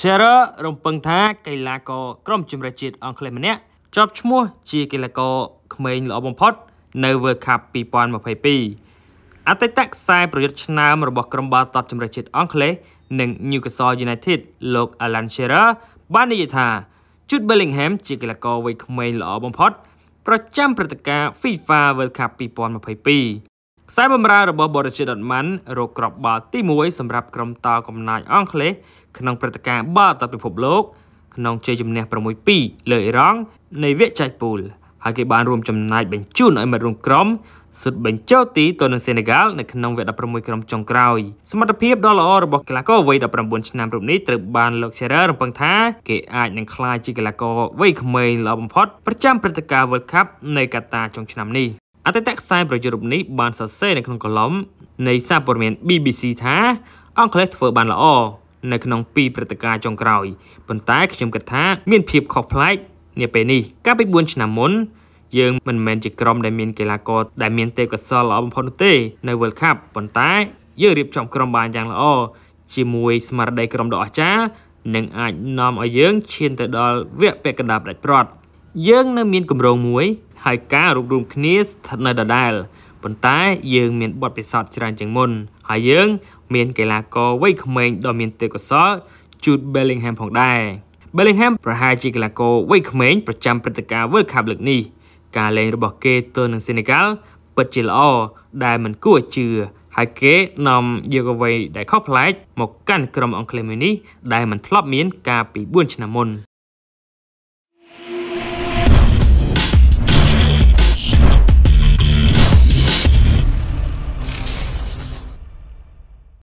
Scherer រំពឹងថាកីឡាករក្រុមជម្រើសជាតិអង់គ្លេសម្នាក់ជាប់ឈ្មោះជាកីឡាករក្មេងល្អបំផុតនៅ World Cup 2022អតីតខ្សែប្រយុទ្ធឆ្នើមរបស់ក្រុមបាល់ទាត់ជម្រើសជាតិអង់គ្លេសនិង Newcastle United លោក Alan Shearer បាននិយាយថា Jude Bellingham ជាកីឡាករវ័យក្មេងល្អបំផុត ប្រចាំព្រឹត្តិការណ៍ FIFA World Cup 2022ខ្សែបម្រើរបស់បូរីសដតម៉ាន់រកក្របបាល់ទី1សម្រាប់ក្រុមតោកំណាចអង់គ្លេសក្នុងព្រឹត្តិការណ៍បាល់តពិភពលោកក្នុងជ័យជំនះ6-2លើអ៊ីរ៉ង់នៃវគ្គចែកពូលហើយគេបានរួមចំណាយបញ្ជូនឲ្យមិត្តរួមក្រុមសុទ្ធបញ្ចូលទីទៅនឹងសេនេហ្កាល់នៅក្នុងវគ្គ16ក្រុមចុងក្រោយសមត្ថភាពដ៏ល្អរបស់កីឡាករវ័យ19ឆ្នាំរូបនេះត្រូវបានលោក Scherer រំពឹងថាគេអាចនឹងក្លាយជាកីឡាករវ័យក្មេងល្អបំផុតប្រចាំព្រឹត្តិការណ៍ World Cup នៅកាតាចុងឆ្នាំនេះអតីតខ្សែប្រយុទ្ធរូបនេះបានសរសេរនៅក្នុងកលំនៃសារព័ត៌មាន BBC ថាអង់គ្លេសធ្វើបានល្អនៅក្នុងពីរព្រឹត្តិការណ៍ចុងក្រោយប៉ុន្តែខ្ញុំគិតថាមានភាពខុសប្លែកនាពេលនេះកាលពី4ឆ្នាំមុនយើងមិនមែនជាក្រុមដែលមានកីឡាករដែលមានទេពកោសល្យល្អបំផុតនោះទេនៅ World Cup ប៉ុន្តែយើងរៀបចំក្រុមបានយ៉ាងល្អជាមួយស្មារតីក្រុមដ៏អស្ចារ្យនឹងអាចនាំឲ្យយើងឈានទៅដល់វគ្គពាក់កណ្ដាលផ្ដាច់ព្រាត់យើងនៅមានគម្រោងមួយហើយការរួបរวมគ្នាស្ថិតនៅដដែលប៉ុន្តែយើង មានបទពិសោធន៍ច្រើនជាងមុនហើយយើង មាន កីឡាករវ័យក្មេងដ៏មានទេពកោសល្យ Jude Bellingham ផងដែរ Bellingham ប្រហែលជាកីឡាករវ័យក្មេងប្រចាំព្រឹត្តិការណ៍ World Cup លើកនេះការលេងរបស់គេទល់នឹងសេនីហ្កាល់ពិតជាល្អដែលមិនគួរជឿហើយគេនាំយកអ្វីដែលខុសប្លែកមកកាន់ក្រុមអង់គ្លេសមួយនេះដែលមិនធ្លាប់មាន កាលពី4ឆ្នាំមុន